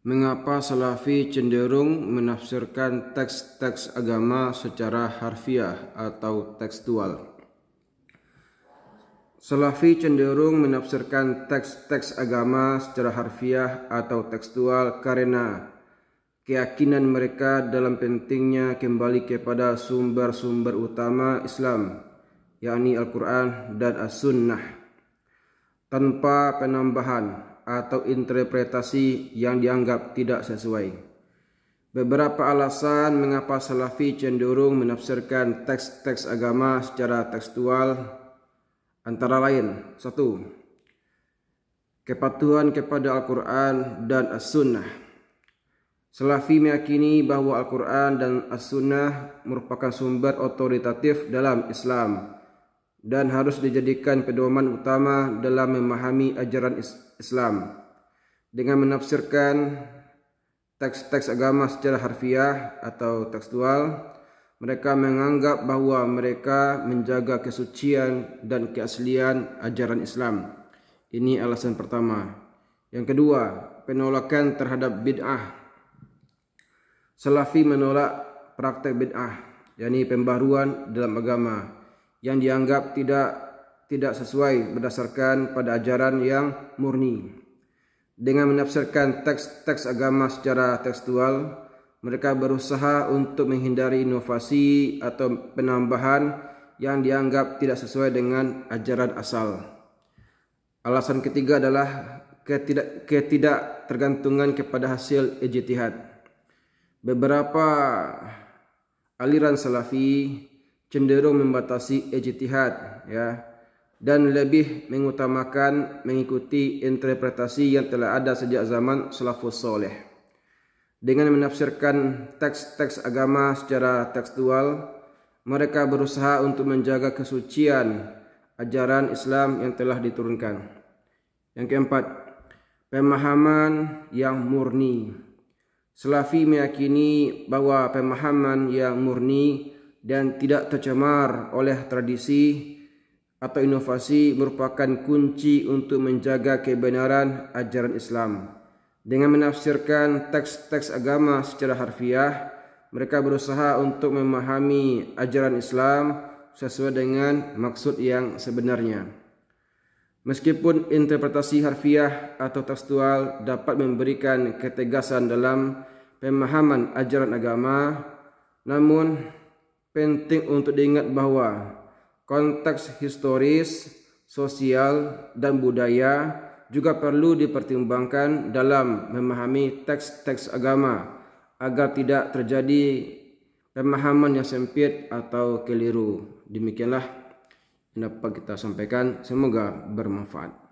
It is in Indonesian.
Mengapa Salafi cenderung menafsirkan teks-teks agama secara harfiah atau tekstual? Salafi cenderung menafsirkan teks-teks agama secara harfiah atau tekstual karena keyakinan mereka dalam pentingnya kembali kepada sumber-sumber utama Islam, yakni Al-Quran dan As-Sunnah, tanpa penambahan atau interpretasi yang dianggap tidak sesuai. Beberapa alasan mengapa Salafi cenderung menafsirkan teks-teks agama secara tekstual antara lain satu kepatuhan kepada Al-Quran dan As-Sunnah. Salafi meyakini bahwa Al-Quran dan As-Sunnah merupakan sumber otoritatif dalam Islam dan harus dijadikan pedoman utama dalam memahami ajaran Islam dengan menafsirkan teks-teks agama secara harfiah atau tekstual mereka menganggap bahwa mereka menjaga kesucian dan keaslian ajaran Islam ini alasan pertama yang kedua penolakan terhadap bid'ah salafi menolak praktek bid'ah yakni pembaruan dalam agama yang dianggap tidak tidak sesuai berdasarkan pada ajaran yang murni. Dengan menafsirkan teks-teks agama secara tekstual, mereka berusaha untuk menghindari inovasi atau penambahan yang dianggap tidak sesuai dengan ajaran asal. Alasan ketiga adalah ketidak ketidaktergantungan kepada hasil ijtihad. Beberapa aliran salafi cenderung membatasi ijtihad ya dan lebih mengutamakan mengikuti interpretasi yang telah ada sejak zaman salafus saleh dengan menafsirkan teks-teks agama secara tekstual mereka berusaha untuk menjaga kesucian ajaran Islam yang telah diturunkan yang keempat pemahaman yang murni Salafi meyakini bahwa pemahaman yang murni dan tidak tercemar oleh tradisi atau inovasi merupakan kunci untuk menjaga kebenaran ajaran Islam. Dengan menafsirkan teks-teks agama secara harfiah, mereka berusaha untuk memahami ajaran Islam sesuai dengan maksud yang sebenarnya. Meskipun interpretasi harfiah atau tekstual dapat memberikan ketegasan dalam pemahaman ajaran agama, namun penting untuk diingat bahwa konteks historis, sosial, dan budaya juga perlu dipertimbangkan dalam memahami teks-teks agama agar tidak terjadi pemahaman yang sempit atau keliru. Demikianlah yang dapat kita sampaikan, semoga bermanfaat.